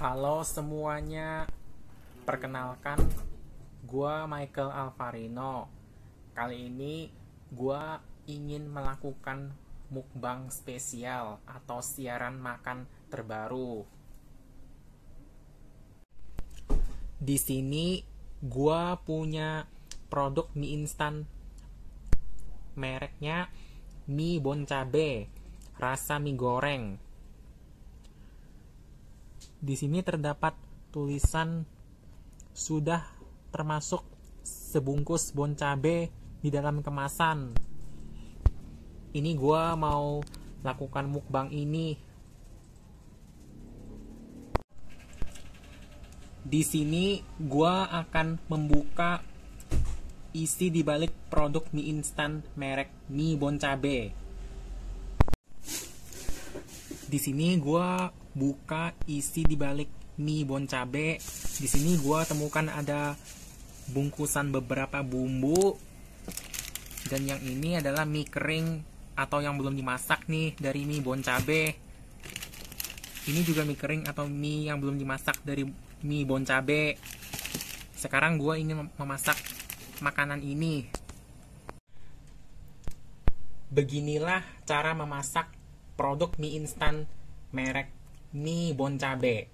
Halo semuanya, perkenalkan gue Michael Alvarino. Kali ini gue ingin melakukan mukbang spesial atau siaran makan terbaru. Di sini gue punya produk mie instan mereknya mie boncabe rasa mie goreng di sini terdapat tulisan sudah termasuk sebungkus bon cabe di dalam kemasan. Ini gue mau lakukan mukbang ini. Di sini gue akan membuka isi di balik produk mie instan merek mie bon cabe. Di sini gue buka isi di balik mie bon cabe. Di sini gua temukan ada bungkusan beberapa bumbu. Dan yang ini adalah mie kering atau yang belum dimasak nih dari mie bon cabe. Ini juga mie kering atau mie yang belum dimasak dari mie bon cabe. Sekarang gue ingin memasak makanan ini. Beginilah cara memasak produk mie instan merek mie bon cabe.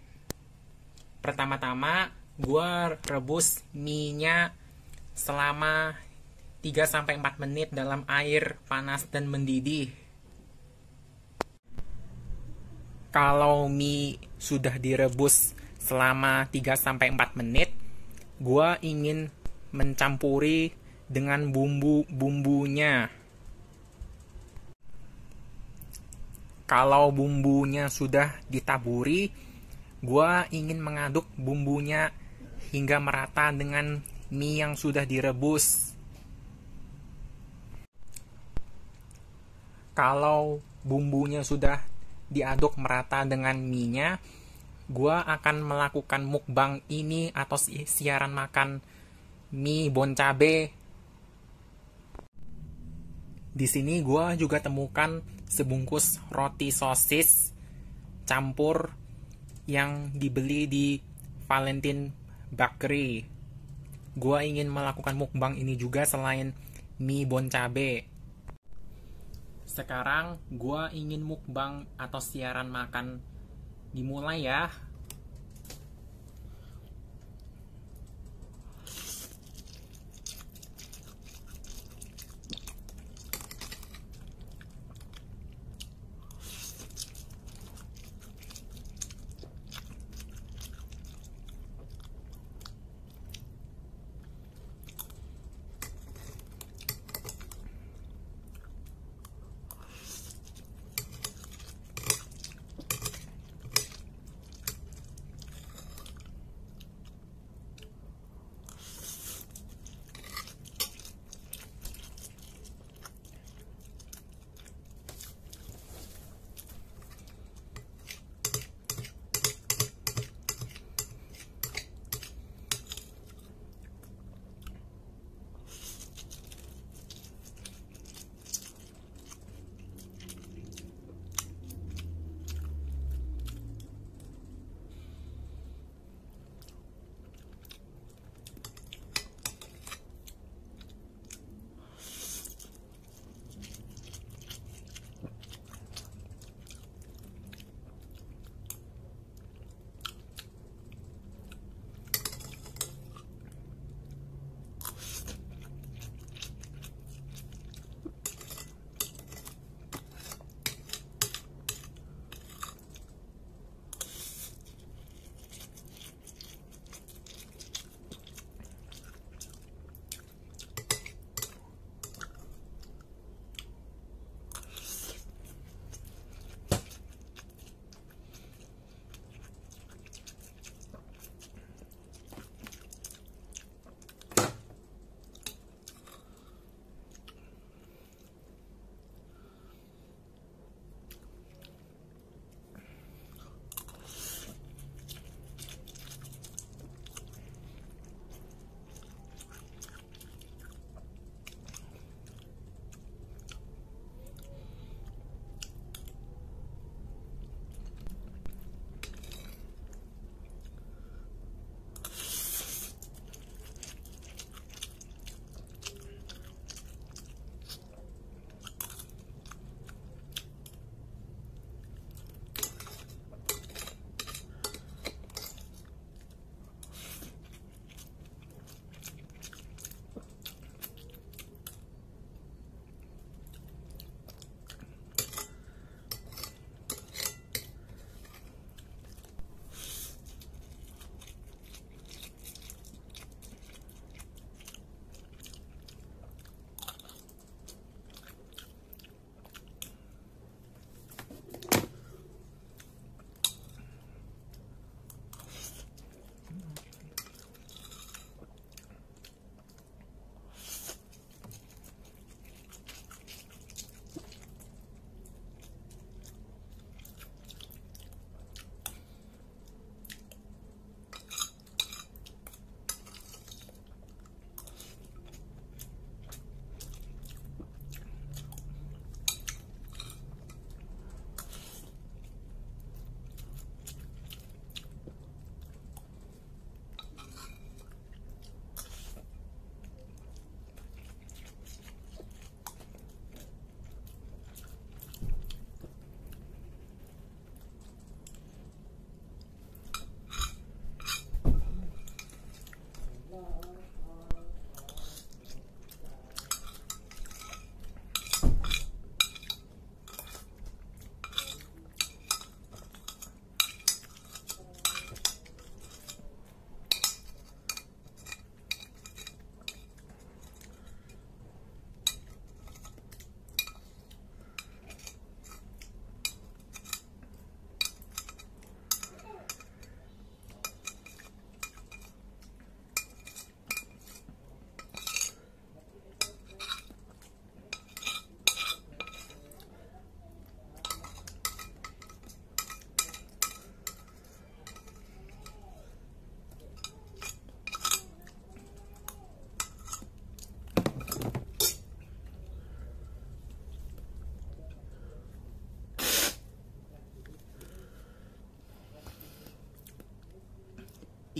Pertama-tama gue rebus mie-nya selama 3 4 menit dalam air panas dan mendidih. Kalau mie sudah direbus selama 3 4 menit, gue ingin mencampuri dengan bumbu-bumbunya kalau bumbunya sudah ditaburi, gue ingin mengaduk bumbunya hingga merata dengan mie yang sudah direbus. Kalau bumbunya sudah diaduk merata dengan mie-nya, gue akan melakukan mukbang ini atau siaran makan mie bon cabe. Di sini gue juga temukan sebungkus roti sosis campur yang dibeli di Valentine Bakery. Gua ingin melakukan mukbang ini juga selain mie bon cabe. Sekarang gua ingin mukbang atau siaran makan dimulai ya.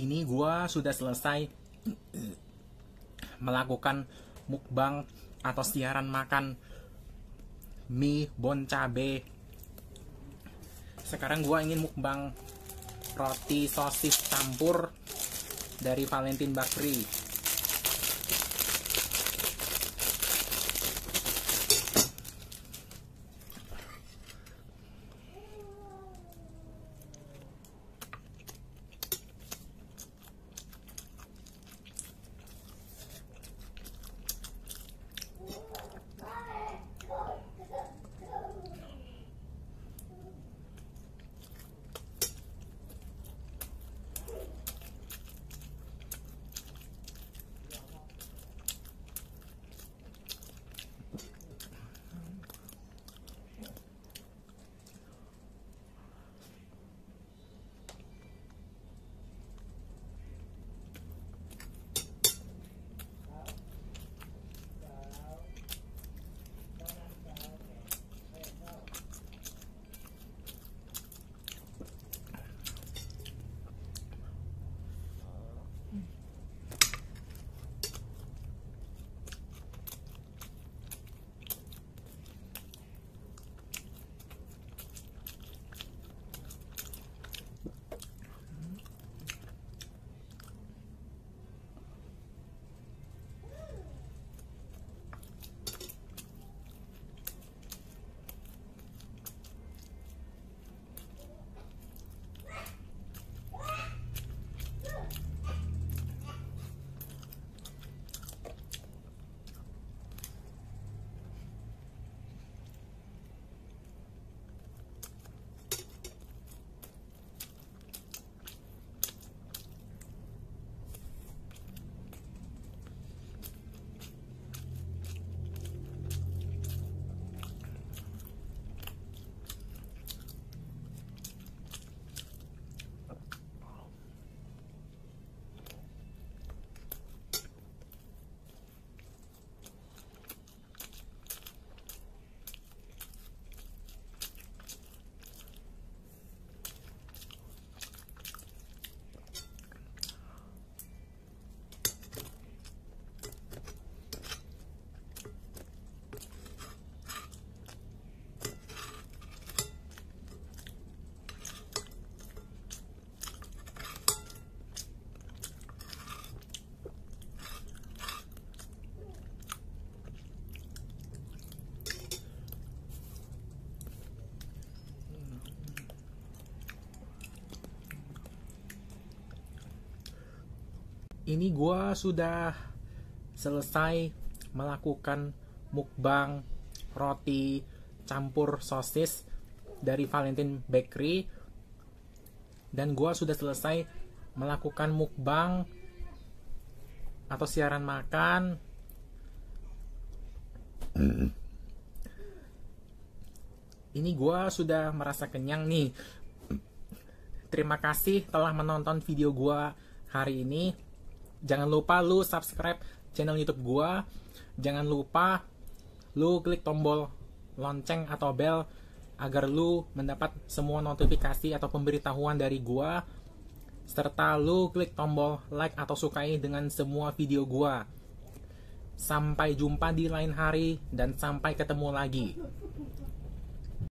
ini gue sudah selesai melakukan mukbang atau siaran makan mie bon cabe sekarang gue ingin mukbang roti sosis campur dari Valentin Bakri ini gue sudah selesai melakukan mukbang roti campur sosis dari Valentine Bakery dan gue sudah selesai melakukan mukbang atau siaran makan ini gue sudah merasa kenyang nih terima kasih telah menonton video gue hari ini jangan lupa lu subscribe channel YouTube gua. Jangan lupa lu klik tombol lonceng atau bell agar lu mendapat semua notifikasi atau pemberitahuan dari gua serta lu klik tombol like atau sukai dengan semua video gua. Sampai jumpa di lain hari dan sampai ketemu lagi.